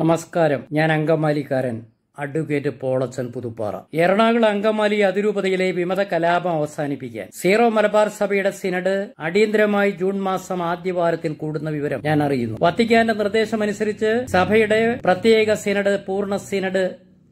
നമസ്കാരം ഞാൻ അങ്കമാലിക്കാരൻ അഡ്വക്കേറ്റ് പോളച്ചൻ പുതുപ്പാറ എറണാകുളം അങ്കമാലി അതിരൂപതയിലെ വിമത കലാപം അവസാനിപ്പിക്കാൻ സീറോ മലബാർ സഭയുടെ സിനഡ് അടിയന്തരമായി ജൂൺ മാസം ആദ്യവാരത്തിൽ കൂടുന്ന വിവരം ഞാൻ അറിയുന്നു വത്തിക്കാന്റെ നിർദ്ദേശമനുസരിച്ച് സഭയുടെ പ്രത്യേക സിനഡ് പൂർണ്ണ സിനഡ്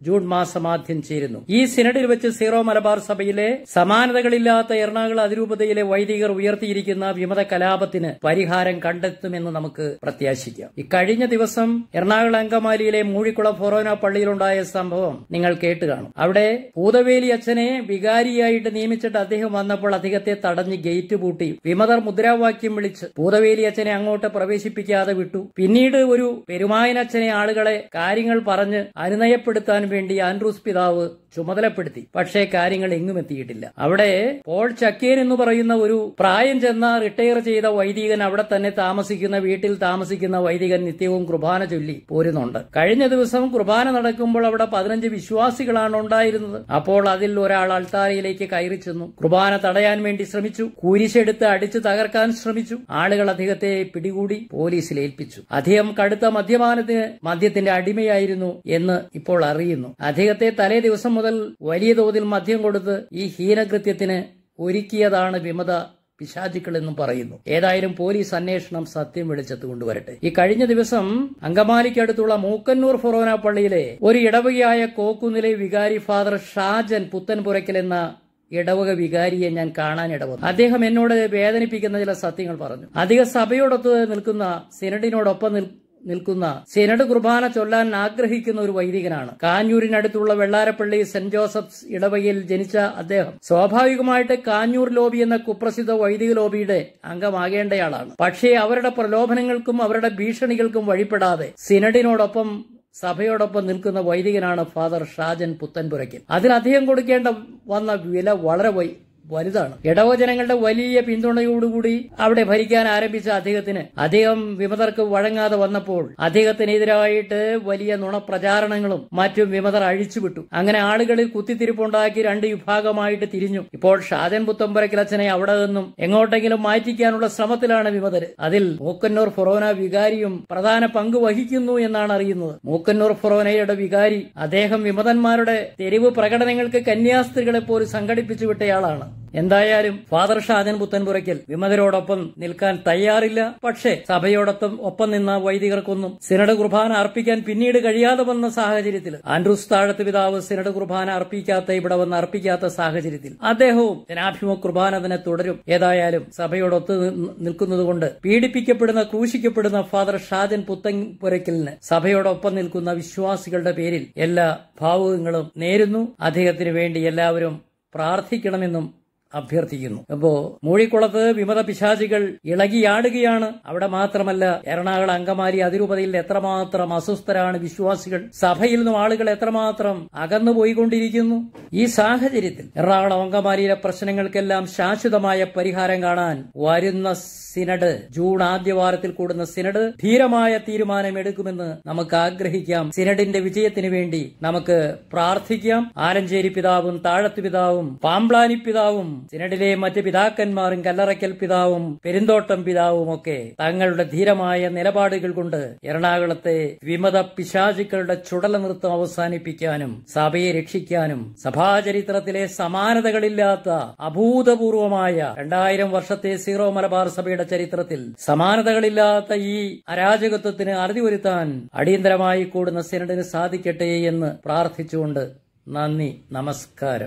ജൂൺ മാസം ആദ്യം ചേരുന്നു ഈ സിനഡിൽ വെച്ച് സീറോ മലബാർ സഭയിലെ സമാനതകളില്ലാത്ത എറണാകുളം അതിരൂപതയിലെ വൈദികർ ഉയർത്തിയിരിക്കുന്ന വിമത കലാപത്തിന് പരിഹാരം കണ്ടെത്തുമെന്ന് നമുക്ക് പ്രത്യാശിക്കാം ഇക്കഴിഞ്ഞ ദിവസം എറണാകുളം അങ്കമാലിയിലെ മൂഴിക്കുള ഫൊറോന പള്ളിയിലുണ്ടായ സംഭവം നിങ്ങൾ കേട്ടു കാണും അവിടെ പൂതവേലി അച്ഛനെ വികാരിയായിട്ട് നിയമിച്ചിട്ട് അദ്ദേഹം വന്നപ്പോൾ അദ്ദേഹത്തെ തടഞ്ഞ് ഗേറ്റ് പൂട്ടി വിമതർ മുദ്രാവാക്യം വിളിച്ച് പൂതവേലി അച്ഛനെ അങ്ങോട്ട് പ്രവേശിപ്പിക്കാതെ വിട്ടു പിന്നീട് ഒരു പെരുമായനച്ഛനെ ആളുകളെ കാര്യങ്ങൾ പറഞ്ഞ് അനുനയപ്പെടുത്താൻ വേണ്ടി ആൻഡ്രൂസ് പിതാവ് ചുമതലപ്പെടുത്തി പക്ഷേ കാര്യങ്ങൾ എങ്ങും എത്തിയിട്ടില്ല അവിടെ പോൾ ചക്കേൻ എന്ന് പറയുന്ന ഒരു പ്രായം ചെന്ന റിട്ടയർ ചെയ്ത വൈദികൻ അവിടെ തന്നെ താമസിക്കുന്ന വീട്ടിൽ താമസിക്കുന്ന വൈദികൻ നിത്യവും കുർബാന ചൊല്ലി പോരുന്നുണ്ട് കഴിഞ്ഞ ദിവസം കുർബാന നടക്കുമ്പോൾ അവിടെ പതിനഞ്ച് വിശ്വാസികളാണ് ഉണ്ടായിരുന്നത് അപ്പോൾ അതിൽ ഒരാൾ അൾത്താരയിലേക്ക് കയറി ചെന്നു കുർബാന തടയാൻ വേണ്ടി ശ്രമിച്ചു കുരിശെടുത്ത് അടിച്ചു തകർക്കാൻ ശ്രമിച്ചു ആളുകൾ അധികത്തെ പിടികൂടി പോലീസിൽ ഏൽപ്പിച്ചു അദ്ദേഹം കടുത്ത മദ്യപാനത്തിന് മദ്യത്തിന്റെ അടിമയായിരുന്നു എന്ന് ഇപ്പോൾ അറിയുന്നു ചെയ്തിരുന്നു അദ്ദേഹത്തെ തലേ ദിവസം മുതൽ വലിയ തോതിൽ മദ്യം കൊടുത്ത് ഈ ഹീനകൃത്യത്തിന് ഒരുക്കിയതാണ് വിമത എന്നും പറയുന്നു ഏതായാലും പോലീസ് അന്വേഷണം സത്യം വെളിച്ചത്ത് കൊണ്ടുവരട്ടെ ഈ കഴിഞ്ഞ ദിവസം അങ്കമാലിക്കടുത്തുള്ള മൂക്കന്നൂർ ഫൊറോന പള്ളിയിലെ ഒരു ഇടവകയായ കോക്കുന്നിലെ വികാരി ഫാദർ ഷാജൻ പുത്തൻപുരയ്ക്കൽ എന്ന ഇടവക വികാരിയെ ഞാൻ കാണാൻ ഇടവന്നു അദ്ദേഹം എന്നോട് വേദനിപ്പിക്കുന്ന ചില സത്യങ്ങൾ പറഞ്ഞു അധിക സഭയോടൊത്ത് നിൽക്കുന്ന സിനഡിനോടൊപ്പം നിൽക്കുന്ന സിനഡ് കുർബാന ചൊല്ലാൻ ആഗ്രഹിക്കുന്ന ഒരു വൈദികനാണ് കാഞ്ഞൂരിനടുത്തുള്ള വെള്ളാരപ്പള്ളി സെന്റ് ജോസഫ്സ് ഇടവയിൽ ജനിച്ച അദ്ദേഹം സ്വാഭാവികമായിട്ട് കാഞ്ഞൂർ ലോബി എന്ന കുപ്രസിദ്ധ വൈദിക ലോബിയുടെ അംഗമാകേണ്ടയാളാണ് പക്ഷേ അവരുടെ പ്രലോഭനങ്ങൾക്കും അവരുടെ ഭീഷണികൾക്കും വഴിപ്പെടാതെ സിനഡിനോടൊപ്പം സഭയോടൊപ്പം നിൽക്കുന്ന വൈദികനാണ് ഫാദർ ഷാജൻ പുത്തൻപുരയ്ക്കൽ അതിന് അദ്ദേഹം കൊടുക്കേണ്ട വന്ന വില വളരെ വലുതാണ് ജനങ്ങളുടെ വലിയ പിന്തുണയോടുകൂടി അവിടെ ഭരിക്കാൻ ആരംഭിച്ച അദ്ദേഹത്തിന് അദ്ദേഹം വിമതർക്ക് വഴങ്ങാതെ വന്നപ്പോൾ അദ്ദേഹത്തിനെതിരായിട്ട് വലിയ നുണപ്രചാരണങ്ങളും മറ്റും വിമതർ അഴിച്ചുവിട്ടു അങ്ങനെ ആളുകളിൽ കുത്തിത്തിരിപ്പുണ്ടാക്കി രണ്ട് വിഭാഗമായിട്ട് തിരിഞ്ഞു ഇപ്പോൾ ഷാജൻ പുത്തമ്പരക്കിലച്ചനെ അവിടെ നിന്നും എങ്ങോട്ടെങ്കിലും മാറ്റിക്കാനുള്ള ശ്രമത്തിലാണ് വിമതർ അതിൽ മൂക്കന്നൂർ ഫൊറോന വികാരിയും പ്രധാന പങ്ക് വഹിക്കുന്നു എന്നാണ് അറിയുന്നത് മൂക്കന്നൂർ ഫൊറോനയുടെ വികാരി അദ്ദേഹം വിമതന്മാരുടെ തെരുവ് പ്രകടനങ്ങൾക്ക് കന്യാസ്ത്രീകളെ പോലും സംഘടിപ്പിച്ചു വിട്ടയാളാണ് എന്തായാലും ഫാദർ ഷാജൻ പുത്തൻപുരയ്ക്കൽ വിമതരോടൊപ്പം നിൽക്കാൻ തയ്യാറില്ല പക്ഷേ സഭയോടൊപ്പം ഒപ്പം നിന്ന വൈദികർക്കൊന്നും സിനഡ് കുർബാന അർപ്പിക്കാൻ പിന്നീട് കഴിയാതെ വന്ന സാഹചര്യത്തിൽ ആൻഡ്രൂസ് താഴത്ത് പിതാവ് സിനഡ് കുർബാന അർപ്പിക്കാത്ത ഇവിടെ വന്ന് അർപ്പിക്കാത്ത സാഹചര്യത്തിൽ അദ്ദേഹവും ജനാഭിമുഖ കുർബാന തന്നെ തുടരും ഏതായാലും സഭയോടൊത്ത് നിൽക്കുന്നതുകൊണ്ട് പീഡിപ്പിക്കപ്പെടുന്ന ക്രൂശിക്കപ്പെടുന്ന ഫാദർ ഷാജൻ പുത്തൻപുരയ്ക്കലിന് സഭയോടൊപ്പം നിൽക്കുന്ന വിശ്വാസികളുടെ പേരിൽ എല്ലാ ഭാവുകങ്ങളും നേരുന്നു അദ്ദേഹത്തിന് വേണ്ടി എല്ലാവരും പ്രാർത്ഥിക്കണമെന്നും അഭ്യർത്ഥിക്കുന്നു അപ്പോ മൂഴിക്കുളത്ത് വിമത പിശാചികൾ ഇളകിയാടുകയാണ് അവിടെ മാത്രമല്ല എറണാകുളം അങ്കമാലി അതിരൂപതയിൽ എത്രമാത്രം അസ്വസ്ഥരാണ് വിശ്വാസികൾ സഭയിൽ നിന്നും ആളുകൾ എത്രമാത്രം അകന്നു പോയിക്കൊണ്ടിരിക്കുന്നു ഈ സാഹചര്യത്തിൽ എറണാകുളം അങ്കമാലിയിലെ പ്രശ്നങ്ങൾക്കെല്ലാം ശാശ്വതമായ പരിഹാരം കാണാൻ വരുന്ന സിനഡ് ജൂൺ ആദ്യവാരത്തിൽ കൂടുന്ന സിനഡ് ധീരമായ തീരുമാനമെടുക്കുമെന്ന് നമുക്ക് ആഗ്രഹിക്കാം സിനഡിന്റെ വിജയത്തിന് വേണ്ടി നമുക്ക് പ്രാർത്ഥിക്കാം ആലഞ്ചേരി പിതാവും താഴത്തു പിതാവും പാമ്പ്ലാനി പിതാവും സിനഡിലെ മറ്റ് പിതാക്കന്മാരും കല്ലറയ്ക്കൽ പിതാവും പെരുന്തോട്ടം പിതാവും ഒക്കെ തങ്ങളുടെ ധീരമായ നിലപാടുകൾ കൊണ്ട് എറണാകുളത്തെ വിമത പിശാചുക്കളുടെ ചുടല നൃത്തം അവസാനിപ്പിക്കാനും സഭയെ രക്ഷിക്കാനും സഭ സഭാചരിത്രത്തിലെ സമാനതകളില്ലാത്ത അഭൂതപൂർവമായ രണ്ടായിരം വർഷത്തെ സീറോ മലബാർ സഭയുടെ ചരിത്രത്തിൽ സമാനതകളില്ലാത്ത ഈ അരാജകത്വത്തിന് അറുതി വരുത്താൻ അടിയന്തരമായി കൂടുന്ന സിനഡിന് സാധിക്കട്ടെ എന്ന് പ്രാർത്ഥിച്ചുകൊണ്ട് നന്ദി നമസ്കാരം